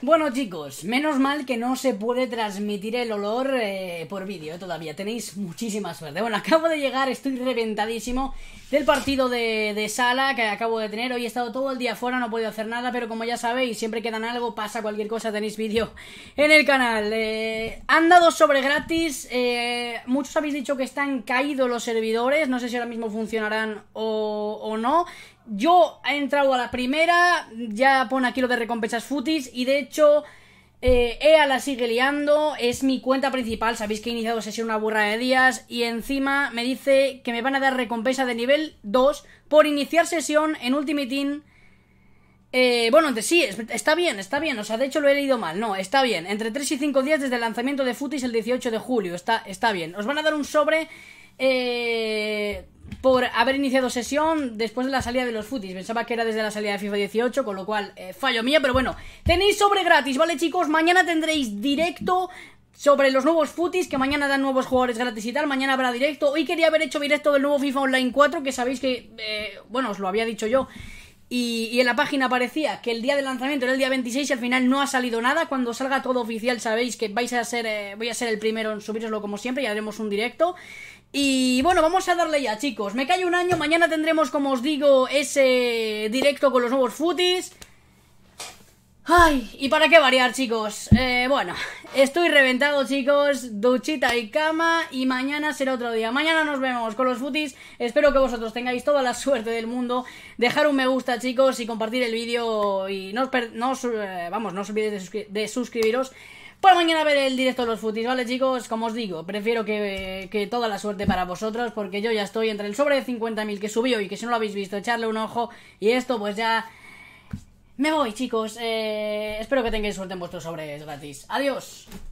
Bueno chicos, menos mal que no se puede transmitir el olor eh, por vídeo todavía, tenéis muchísima suerte. Bueno, acabo de llegar, estoy reventadísimo del partido de, sala que acabo de tener. Hoy he estado todo el día fuera, no he podido hacer nada, pero como ya sabéis, siempre quedan algo, pasa cualquier cosa, tenéis vídeo en el canal. Eh, han dado sobre gratis, eh, muchos habéis dicho que están caídos los servidores, no sé si ahora mismo funcionarán o, o no. Yo he entrado a la primera, ya pone aquí lo de recompensas futis y de hecho eh, EA la sigue liando, es mi cuenta principal, sabéis que he iniciado sesión una burra de días y encima me dice que me van a dar recompensa de nivel 2 por iniciar sesión en Ultimate eh, Team. bueno, sí, está bien, está bien, o sea, de hecho lo he leído mal, no, está bien, entre 3 y 5 días desde el lanzamiento de Futis el 18 de julio, está, está bien, os van a dar un sobre... Eh, por haber iniciado sesión después de la salida de los futis Pensaba que era desde la salida de FIFA 18, con lo cual eh, fallo mío, pero bueno, tenéis sobre gratis, ¿vale chicos? Mañana tendréis directo sobre los nuevos futis, que mañana dan nuevos jugadores gratis y tal, mañana habrá directo. Hoy quería haber hecho directo del nuevo FIFA Online 4, que sabéis que, eh, bueno, os lo había dicho yo, y, en la página aparecía que el día de lanzamiento era el día 26 y al final no ha salido nada. Cuando salga todo oficial sabéis que vais a ser, eh, voy a ser el primero en subiroslo como siempre y haremos un directo. Y bueno, vamos a darle ya, chicos. Me callo un año. Mañana tendremos, como os digo, ese directo con los nuevos footies. Ay, y para qué variar, chicos. Eh, bueno, estoy reventado, chicos. Duchita y cama. Y mañana será otro día. Mañana nos vemos con los futis. Espero que vosotros tengáis toda la suerte del mundo. Dejar un me gusta, chicos, y compartir el vídeo. Y no os, eh, vamos, no os olvidéis de, suscribiros. Para mañana ver el directo de los futis, ¿vale chicos? Como os digo, prefiero que, que, toda la suerte para vosotros porque yo ya estoy entre el sobre de 50.000 que subió y que si no lo habéis visto, echarle un ojo y esto pues ya me voy, chicos. Eh, espero que tengáis suerte en vuestros sobres gratis. Adiós.